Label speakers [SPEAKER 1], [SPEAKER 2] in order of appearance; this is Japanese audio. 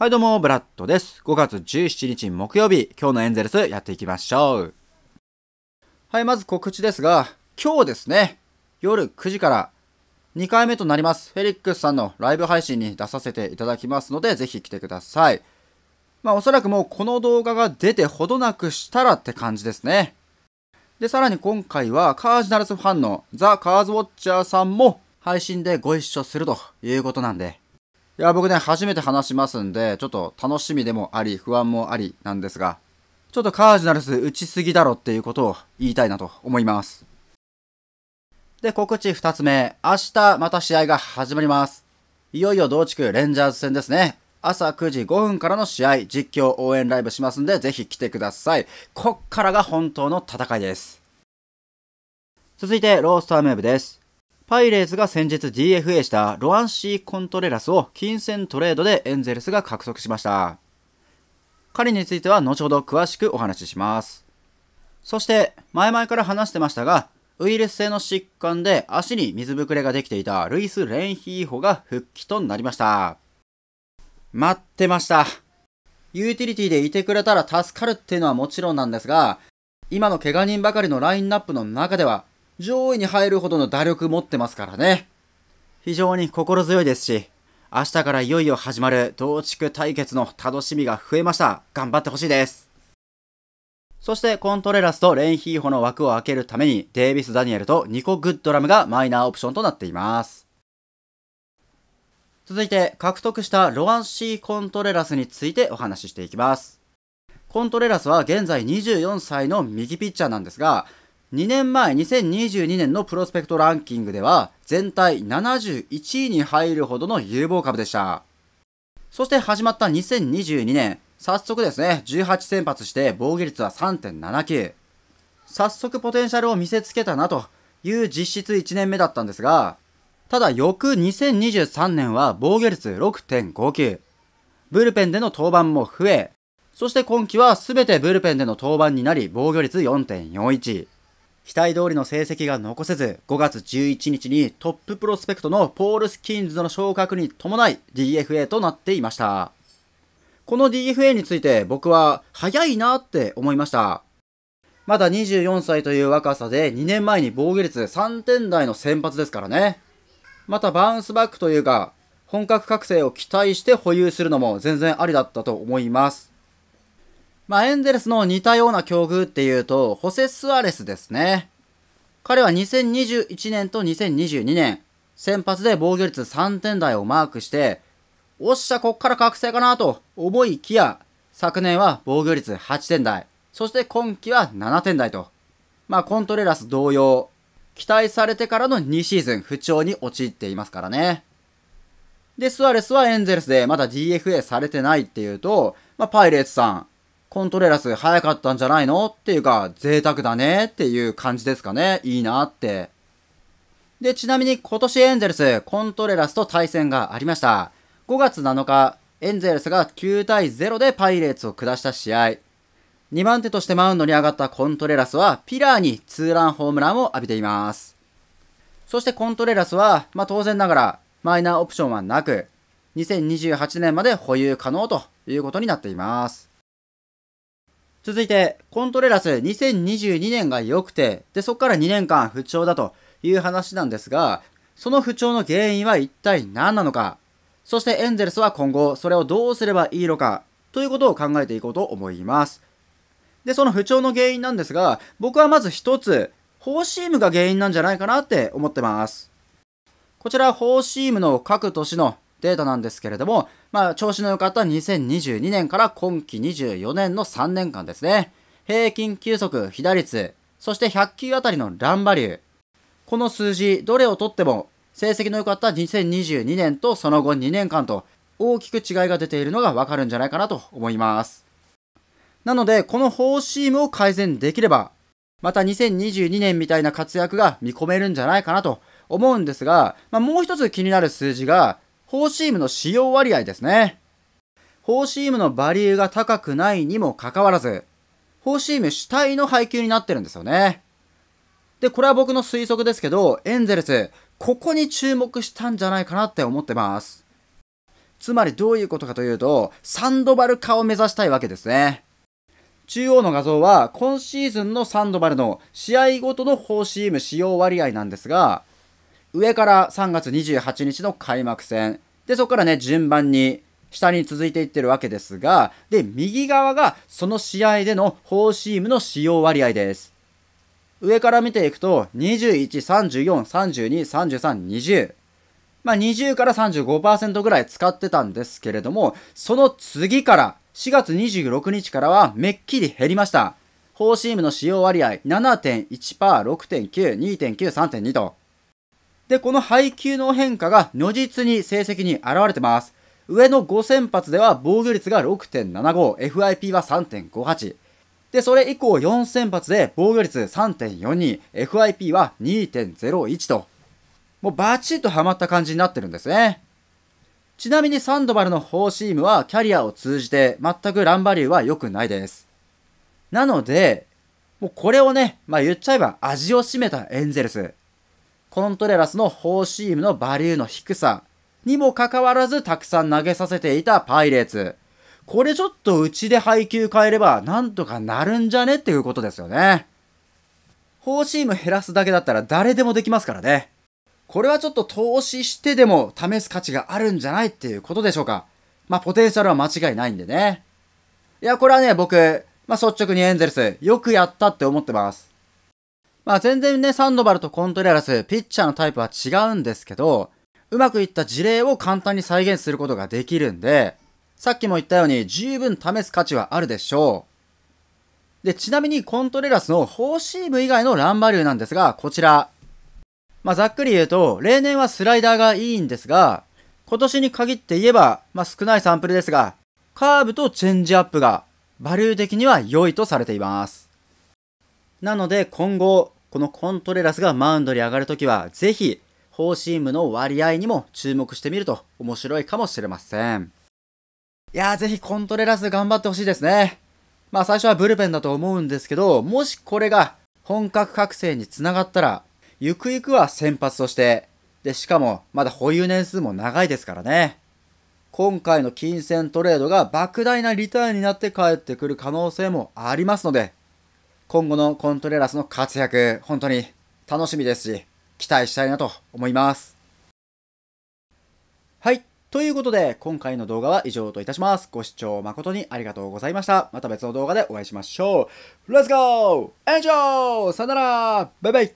[SPEAKER 1] はいどうも、ブラッドです。5月17日木曜日、今日のエンゼルスやっていきましょう。はい、まず告知ですが、今日ですね、夜9時から2回目となります、フェリックスさんのライブ配信に出させていただきますので、ぜひ来てください。まあ、おそらくもうこの動画が出てほどなくしたらって感じですね。で、さらに今回はカージナルスファンのザ・カーズウォッチャーさんも配信でご一緒するということなんで、いや、僕ね、初めて話しますんで、ちょっと楽しみでもあり、不安もありなんですが、ちょっとカージナルス打ちすぎだろっていうことを言いたいなと思います。で、告知2つ目。明日また試合が始まります。いよいよ同地区レンジャーズ戦ですね。朝9時5分からの試合、実況応援ライブしますんで、ぜひ来てください。こっからが本当の戦いです。続いて、ロースタームーブです。パイレーツが先日 DFA したロアンシー・コントレラスを金銭トレードでエンゼルスが獲得しました。彼については後ほど詳しくお話しします。そして、前々から話してましたが、ウイルス性の疾患で足に水ぶくれができていたルイス・レンヒーホが復帰となりました。待ってました。ユーティリティでいてくれたら助かるっていうのはもちろんなんですが、今の怪我人ばかりのラインナップの中では上位に入るほどの打力持ってますからね。非常に心強いですし、明日からいよいよ始まる同地区対決の楽しみが増えました。頑張ってほしいです。そしてコントレラスとレンヒーホの枠を開けるためにデイビス・ダニエルとニコ・グッドラムがマイナーオプションとなっています。続いて獲得したロアン・シー・コントレラスについてお話ししていきます。コントレラスは現在24歳の右ピッチャーなんですが、2年前、2022年のプロスペクトランキングでは、全体71位に入るほどの有望株でした。そして始まった2022年、早速ですね、18先発して防御率は3.79。早速ポテンシャルを見せつけたなという実質1年目だったんですが、ただ翌2023年は防御率6.59。ブルペンでの登板も増え、そして今季は全てブルペンでの登板になり防御率4.41。期待通りの成績が残せず、5月11日にトッププロスペクトのポール・スキンズの昇格に伴い DFA となっていました。この DFA について僕は早いなって思いました。まだ24歳という若さで2年前に防御率3点台の先発ですからね。またバウンスバックというか、本格覚醒を期待して保有するのも全然ありだったと思います。まあ、エンゼルスの似たような境遇っていうと、ホセ・スアレスですね。彼は2021年と2022年、先発で防御率3点台をマークして、おっしゃ、こっから覚醒かなと思いきや、昨年は防御率8点台、そして今季は7点台と。まあ、コントレラス同様、期待されてからの2シーズン不調に陥っていますからね。で、スアレスはエンゼルスでまだ DFA されてないっていうと、まあ、パイレーツさん、コントレラス早かったんじゃないのっていうか、贅沢だねっていう感じですかね。いいなって。で、ちなみに今年エンゼルス、コントレラスと対戦がありました。5月7日、エンゼルスが9対0でパイレーツを下した試合。2番手としてマウンドに上がったコントレラスは、ピラーにツーランホームランを浴びています。そしてコントレラスは、まあ、当然ながら、マイナーオプションはなく、2028年まで保有可能ということになっています。続いて、コントレラス2022年が良くて、で、そこから2年間不調だという話なんですが、その不調の原因は一体何なのか、そしてエンゼルスは今後、それをどうすればいいのか、ということを考えていこうと思います。で、その不調の原因なんですが、僕はまず一つ、フォーシームが原因なんじゃないかなって思ってます。こちら、フォーシームの各都市のデータなんですけれども、まあ、調子の良かった2022年から今季24年の3年間ですね。平均球速、被打率、そして100球あたりのランバリュー。この数字、どれをとっても、成績の良かった2022年とその後2年間と大きく違いが出ているのがわかるんじゃないかなと思います。なので、この方チームを改善できれば、また2022年みたいな活躍が見込めるんじゃないかなと思うんですが、まあ、もう一つ気になる数字が、フォーシームの使用割合ですね。フォーシームのバリューが高くないにもかかわらず、フォーシーム主体の配球になってるんですよね。で、これは僕の推測ですけど、エンゼルス、ここに注目したんじゃないかなって思ってます。つまりどういうことかというと、サンドバル化を目指したいわけですね。中央の画像は今シーズンのサンドバルの試合ごとのフォーシーム使用割合なんですが、上から3月28日の開幕戦。で、そこからね、順番に下に続いていってるわけですが、で、右側がその試合でのフォーシームの使用割合です。上から見ていくと、21、34、32、33、20。まあ、20から35%ぐらい使ってたんですけれども、その次から、4月26日からはめっきり減りました。フォーシームの使用割合7.1%、6.9、2.9、3.2と。で、この配球の変化が如実に成績に表れてます。上の5先発では防御率が6.75、FIP は3.58。で、それ以降4先発で防御率3.42、FIP は2.01と、もうバチッとハマった感じになってるんですね。ちなみにサンドバルのフォーシームはキャリアを通じて全くランバリューは良くないです。なので、もうこれをね、まあ言っちゃえば味を占めたエンゼルス。コントレラスのフォーシームのバリューの低さにもかかわらずたくさん投げさせていたパイレーツ。これちょっとうちで配球変えればなんとかなるんじゃねっていうことですよね。フォーシーム減らすだけだったら誰でもできますからね。これはちょっと投資してでも試す価値があるんじゃないっていうことでしょうか。まあ、ポテンシャルは間違いないんでね。いや、これはね、僕、まあ、率直にエンゼルス、よくやったって思ってます。まあ全然ね、サンドバルとコントレラス、ピッチャーのタイプは違うんですけど、うまくいった事例を簡単に再現することができるんで、さっきも言ったように十分試す価値はあるでしょう。で、ちなみにコントレラスのフォーシーム以外のランバリューなんですが、こちら。まあざっくり言うと、例年はスライダーがいいんですが、今年に限って言えば、まあ少ないサンプルですが、カーブとチェンジアップがバリュー的には良いとされています。なので今後、このコントレラスがマウンドに上がるときは、ぜひ、フォーシームの割合にも注目してみると面白いかもしれません。いやー、ぜひコントレラス頑張ってほしいですね。まあ最初はブルペンだと思うんですけど、もしこれが本格覚醒につながったら、ゆくゆくは先発として、で、しかもまだ保有年数も長いですからね。今回の金銭トレードが莫大なリターンになって帰ってくる可能性もありますので、今後のコントレラスの活躍、本当に楽しみですし、期待したいなと思います。はい。ということで、今回の動画は以上といたします。ご視聴誠にありがとうございました。また別の動画でお会いしましょう。Let's go! エンジョーさよならバイバイ